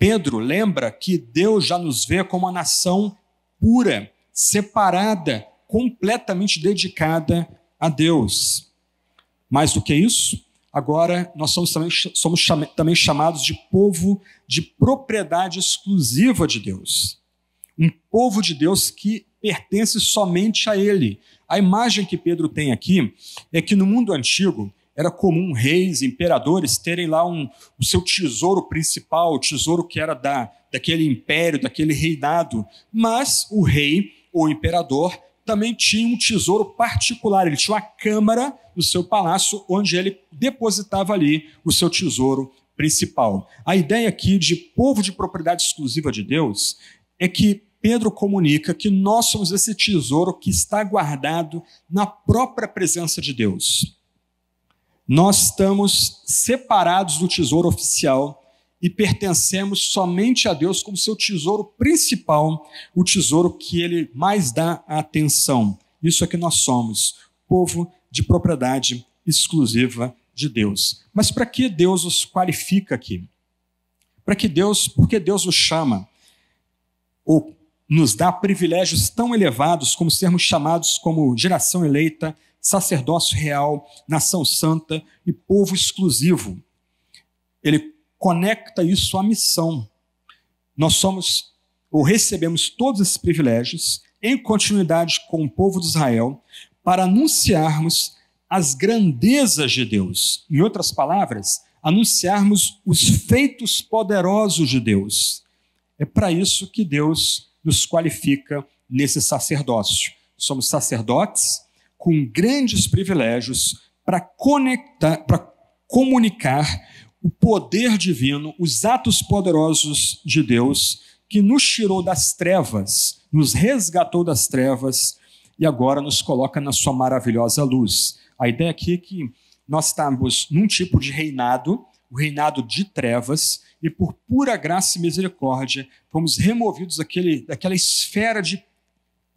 Pedro lembra que Deus já nos vê como uma nação pura, separada, completamente dedicada a Deus. Mais do que isso, agora nós somos também, somos cham também chamados de povo de propriedade exclusiva de Deus. Um povo de Deus que pertence somente a Ele. A imagem que Pedro tem aqui é que no mundo antigo, era comum reis, imperadores terem lá um, o seu tesouro principal, o tesouro que era da, daquele império, daquele reinado. Mas o rei ou imperador também tinha um tesouro particular, ele tinha uma câmara no seu palácio onde ele depositava ali o seu tesouro principal. A ideia aqui de povo de propriedade exclusiva de Deus é que Pedro comunica que nós somos esse tesouro que está guardado na própria presença de Deus. Nós estamos separados do tesouro oficial e pertencemos somente a Deus como seu tesouro principal, o tesouro que ele mais dá atenção. Isso é que nós somos, povo de propriedade exclusiva de Deus. Mas para que Deus os qualifica aqui? Para que Deus, porque Deus os chama ou nos dá privilégios tão elevados como sermos chamados como geração eleita, sacerdócio real, nação santa e povo exclusivo. Ele conecta isso à missão. Nós somos ou recebemos todos esses privilégios em continuidade com o povo de Israel para anunciarmos as grandezas de Deus. Em outras palavras, anunciarmos os feitos poderosos de Deus. É para isso que Deus nos qualifica nesse sacerdócio. Somos sacerdotes com grandes privilégios para conectar, para comunicar o poder divino, os atos poderosos de Deus que nos tirou das trevas, nos resgatou das trevas e agora nos coloca na sua maravilhosa luz. A ideia aqui é que nós estamos num tipo de reinado, o reinado de trevas, e por pura graça e misericórdia fomos removidos daquele, daquela esfera de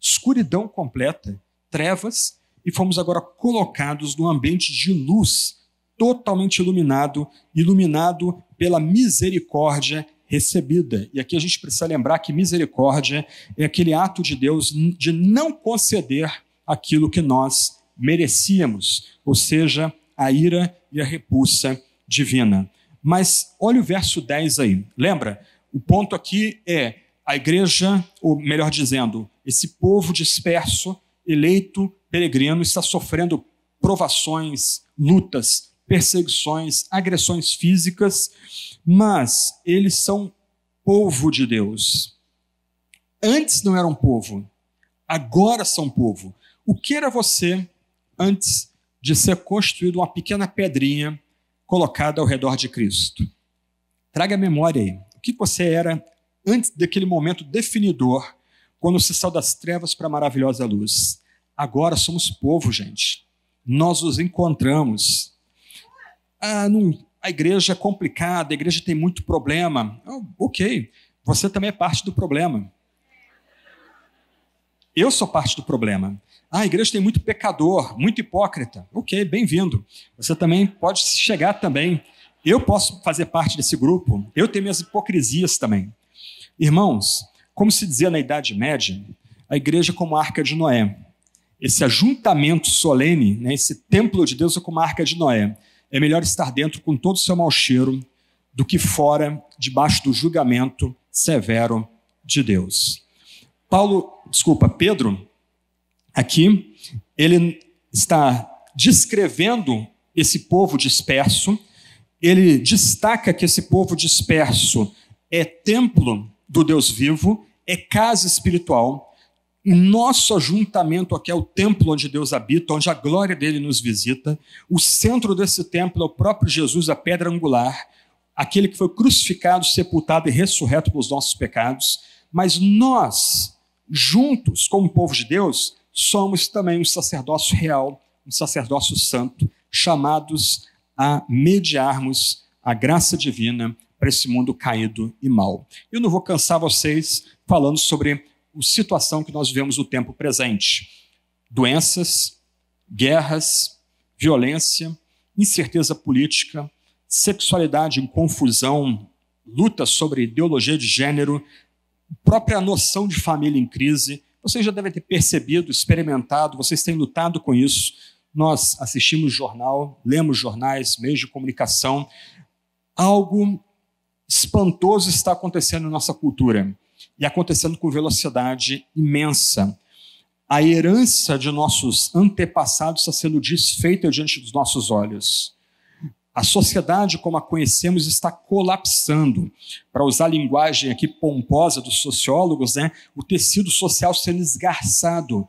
escuridão completa, trevas, e fomos agora colocados num ambiente de luz, totalmente iluminado, iluminado pela misericórdia recebida. E aqui a gente precisa lembrar que misericórdia é aquele ato de Deus de não conceder aquilo que nós merecíamos, ou seja, a ira e a repulsa divina. Mas olha o verso 10 aí. Lembra? O ponto aqui é a igreja, ou melhor dizendo, esse povo disperso, eleito peregrino está sofrendo provações, lutas, perseguições, agressões físicas, mas eles são povo de Deus. Antes não eram povo, agora são povo. O que era você antes de ser construído uma pequena pedrinha colocada ao redor de Cristo? Traga a memória aí. O que você era antes daquele momento definidor, quando se saiu das trevas para a maravilhosa luz? Agora somos povo, gente. Nós nos encontramos. Ah, não, a igreja é complicada, a igreja tem muito problema. Oh, ok, você também é parte do problema. Eu sou parte do problema. Ah, a igreja tem muito pecador, muito hipócrita. Ok, bem-vindo. Você também pode chegar também. Eu posso fazer parte desse grupo. Eu tenho minhas hipocrisias também. Irmãos, como se dizia na Idade Média, a igreja é como a arca de Noé esse ajuntamento solene, né, esse templo de Deus é a arca de Noé. É melhor estar dentro com todo o seu mau cheiro do que fora, debaixo do julgamento severo de Deus. Paulo, desculpa, Pedro, aqui, ele está descrevendo esse povo disperso, ele destaca que esse povo disperso é templo do Deus vivo, é casa espiritual, nosso ajuntamento aqui é o templo onde Deus habita, onde a glória dele nos visita. O centro desse templo é o próprio Jesus, a pedra angular, aquele que foi crucificado, sepultado e ressurreto pelos nossos pecados. Mas nós, juntos, como povo de Deus, somos também um sacerdócio real, um sacerdócio santo, chamados a mediarmos a graça divina para esse mundo caído e mau. Eu não vou cansar vocês falando sobre situação que nós vivemos no tempo presente. Doenças, guerras, violência, incerteza política, sexualidade em confusão, luta sobre ideologia de gênero, própria noção de família em crise. Vocês já devem ter percebido, experimentado, vocês têm lutado com isso. Nós assistimos jornal, lemos jornais, meios de comunicação. Algo espantoso está acontecendo na nossa cultura e acontecendo com velocidade imensa. A herança de nossos antepassados está sendo desfeita diante dos nossos olhos. A sociedade como a conhecemos está colapsando. Para usar a linguagem aqui pomposa dos sociólogos, né, o tecido social sendo esgarçado.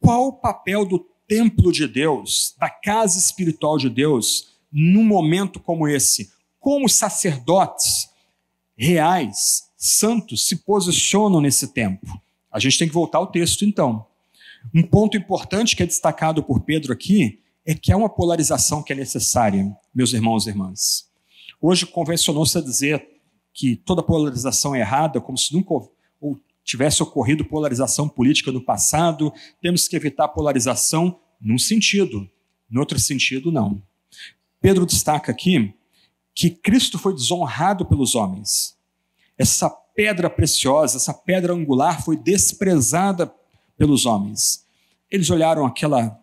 Qual o papel do templo de Deus, da casa espiritual de Deus, num momento como esse? Como sacerdotes reais santos se posicionam nesse tempo. A gente tem que voltar ao texto, então. Um ponto importante que é destacado por Pedro aqui é que há uma polarização que é necessária, meus irmãos e irmãs. Hoje convencionou-se a dizer que toda polarização é errada, como se nunca tivesse ocorrido polarização política no passado, temos que evitar polarização num sentido, no outro sentido, não. Pedro destaca aqui que Cristo foi desonrado pelos homens. Essa pedra preciosa, essa pedra angular foi desprezada pelos homens. Eles olharam aquela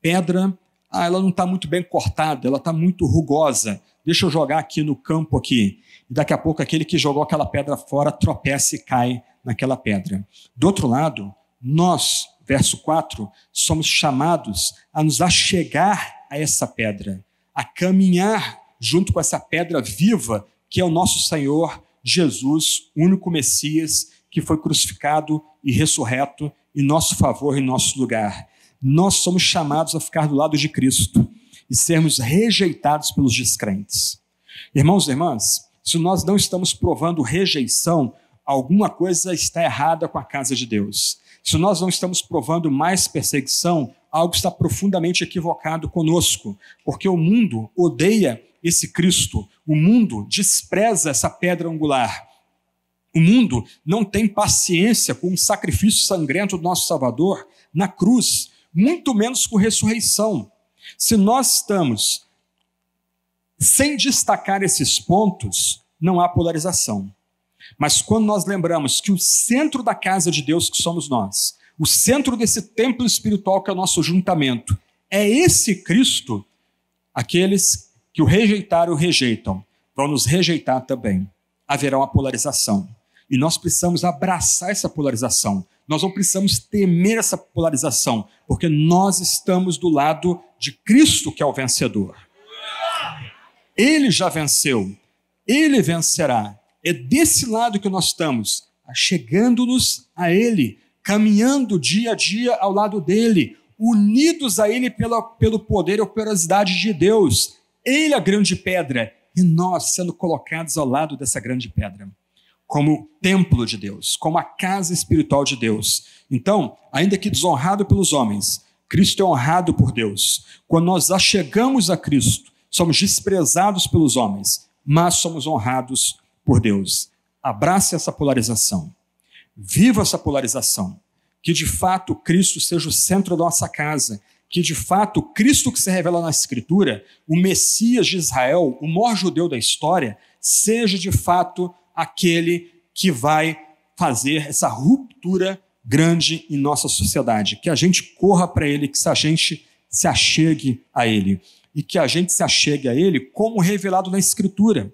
pedra, ah, ela não está muito bem cortada, ela está muito rugosa. Deixa eu jogar aqui no campo aqui. E daqui a pouco aquele que jogou aquela pedra fora tropeça e cai naquela pedra. Do outro lado, nós, verso 4, somos chamados a nos achegar a essa pedra, a caminhar junto com essa pedra viva que é o nosso Senhor Jesus, único Messias, que foi crucificado e ressurreto em nosso favor, em nosso lugar. Nós somos chamados a ficar do lado de Cristo e sermos rejeitados pelos descrentes. Irmãos e irmãs, se nós não estamos provando rejeição, alguma coisa está errada com a casa de Deus. Se nós não estamos provando mais perseguição, algo está profundamente equivocado conosco, porque o mundo odeia esse Cristo. O mundo despreza essa pedra angular. O mundo não tem paciência com o sacrifício sangrento do nosso Salvador na cruz, muito menos com ressurreição. Se nós estamos sem destacar esses pontos, não há polarização. Mas quando nós lembramos que o centro da casa de Deus que somos nós, o centro desse templo espiritual que é o nosso juntamento, é esse Cristo, aqueles que o rejeitar o rejeitam, vão nos rejeitar também. Haverá uma polarização. E nós precisamos abraçar essa polarização. Nós não precisamos temer essa polarização, porque nós estamos do lado de Cristo, que é o vencedor. Ele já venceu, ele vencerá. É desse lado que nós estamos, chegando-nos a Ele, caminhando dia a dia ao lado dele, unidos a Ele pela, pelo poder e operosidade de Deus, ele é a grande pedra e nós sendo colocados ao lado dessa grande pedra, como templo de Deus, como a casa espiritual de Deus. Então, ainda que desonrado pelos homens, Cristo é honrado por Deus. Quando nós achegamos a Cristo, somos desprezados pelos homens, mas somos honrados por Deus. Abrace essa polarização. Viva essa polarização. Que de fato Cristo seja o centro da nossa casa, que de fato Cristo que se revela na Escritura, o Messias de Israel, o maior judeu da história, seja de fato aquele que vai fazer essa ruptura grande em nossa sociedade. Que a gente corra para ele, que a gente se achegue a ele. E que a gente se achegue a ele como revelado na Escritura.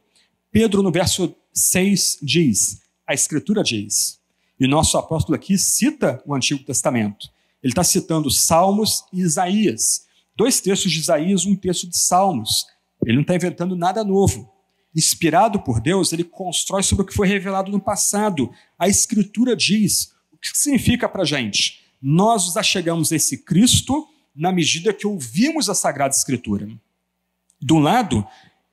Pedro, no verso 6, diz: a Escritura diz. E nosso apóstolo aqui cita o Antigo Testamento. Ele está citando Salmos e Isaías. Dois textos de Isaías, um texto de Salmos. Ele não está inventando nada novo. Inspirado por Deus, ele constrói sobre o que foi revelado no passado. A Escritura diz. O que significa para a gente? Nós nos achegamos a esse Cristo na medida que ouvimos a Sagrada Escritura. De um lado,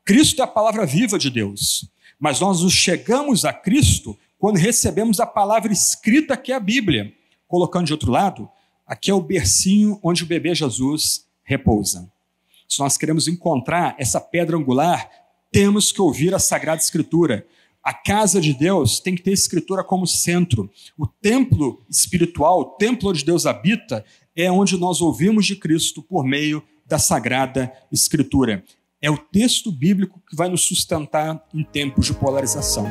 Cristo é a palavra viva de Deus, mas nós nos chegamos a Cristo quando recebemos a palavra escrita que é a Bíblia. Colocando de outro lado, Aqui é o bercinho onde o bebê Jesus repousa. Se nós queremos encontrar essa pedra angular, temos que ouvir a Sagrada Escritura. A casa de Deus tem que ter a Escritura como centro. O templo espiritual, o templo onde Deus habita, é onde nós ouvimos de Cristo por meio da Sagrada Escritura. É o texto bíblico que vai nos sustentar em tempos de polarização.